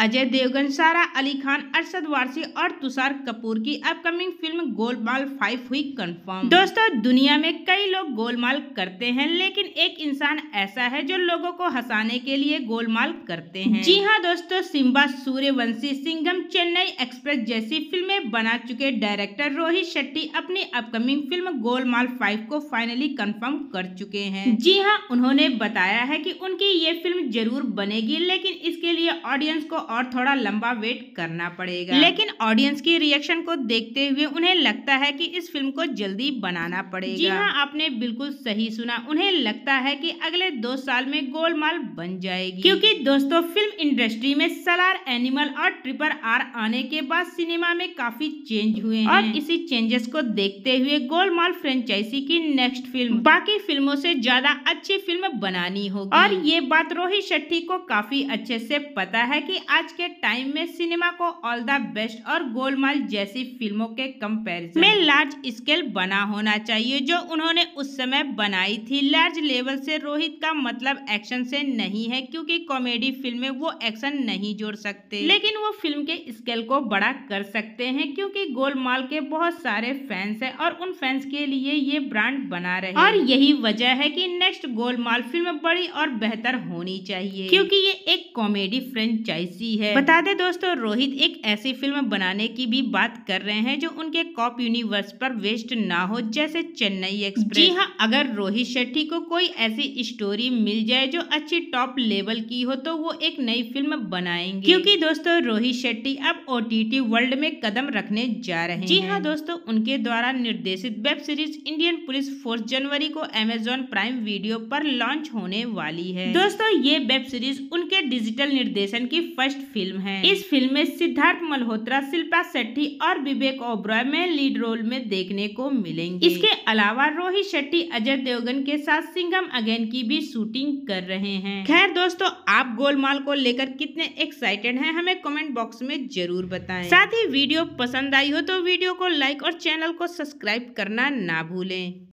अजय देवगन सारा अली खान अरशद वारसी और तुषार कपूर की अपकमिंग फिल्म गोलमाल फाइव हुई कंफर्म दोस्तों दुनिया में कई लोग गोलमाल करते हैं लेकिन एक इंसान ऐसा है जो लोगों को हंसाने के लिए गोलमाल करते हैं जी हाँ दोस्तों सिम्बा सूर्यवंशी सिंगम चेन्नई एक्सप्रेस जैसी फिल्में बना चुके डायरेक्टर रोहित शेट्टी अपनी अपकमिंग फिल्म गोलमाल फाइव को फाइनली कन्फर्म कर चुके हैं जी हाँ उन्होंने बताया है की उनकी ये फिल्म जरूर बनेगी लेकिन इसके लिए ऑडियंस को और थोड़ा लंबा वेट करना पड़ेगा लेकिन ऑडियंस की रिएक्शन को देखते हुए उन्हें लगता है कि इस फिल्म को जल्दी बनाना पड़ेगा जी हाँ आपने बिल्कुल सही सुना उन्हें लगता है कि अगले दो साल में गोलमाल बन जाएगी क्योंकि दोस्तों फिल्म इंडस्ट्री में सलार एनिमल और ट्रिपर आर आने के बाद सिनेमा में काफी चेंज हुए हैं और इसी चेंजेस को देखते हुए गोलमाल फ्रेंचाइजी की नेक्स्ट फिल्म बाकी फिल्मों से ज्यादा अच्छी फिल्म बनानी होगी और ये बात रोहित शेट्टी को काफी अच्छे से पता है कि आज के टाइम में सिनेमा को ऑल द बेस्ट और गोलमाल जैसी फिल्मों के कम्पेरिजन में लार्ज स्केल बना होना चाहिए जो उन्होंने उस समय बनाई थी लार्ज लेवल से रोहित का मतलब एक्शन से नहीं है क्योंकि कॉमेडी फिल्म में वो एक्शन नहीं जोड़ सकते लेकिन वो फिल्म के स्केल को बड़ा कर सकते हैं क्योंकि गोलमाल के बहुत सारे फैंस हैं और उन फैंस के लिए ये ब्रांड बना रहे और यही वजह है कि नेक्स्ट गोलमाल फिल्म बड़ी और बेहतर होनी चाहिए क्योंकि ये एक कॉमेडी फ्रेंचाइजी की है बता दे दोस्तों रोहित एक ऐसी फिल्म बनाने की भी बात कर रहे हैं जो उनके कॉप यूनिवर्स पर वेस्ट ना हो जैसे चेन्नई एक्सप्रेस जी हाँ अगर रोहित शेट्टी को कोई ऐसी स्टोरी मिल जाए जो अच्छी टॉप लेवल की हो तो वो एक नई फिल्म बनाएंगे क्योंकि दोस्तों रोहित शेट्टी अब ओ वर्ल्ड में कदम रखने जा रहे हैं जी हाँ दोस्तों उनके द्वारा निर्देशित web series Indian police force जनवरी को अमेजोन प्राइम वीडियो पर लॉन्च होने वाली है दोस्तों ये वेब सीरीज उनके डिजिटल निर्देशन की फर्स्ट फिल्म है इस फिल्म में सिद्धार्थ मल्होत्रा शिल्पा शेट्टी और विवेक ओब्रॉय में लीड रोल में देखने को मिलेंगे इसके अलावा रोहित शेट्टी अजय देवगन के साथ सिंगम अगेन की भी शूटिंग कर रहे हैं खैर दोस्तों आप गोलमाल को लेकर कितने एक्साइटेड है हमें कॉमेंट बॉक्स में जरूर बताए साथ ही वीडियो पसंद आई हो तो वीडियो को लाइक और चैनल को सब्सक्राइब करना ना भूलें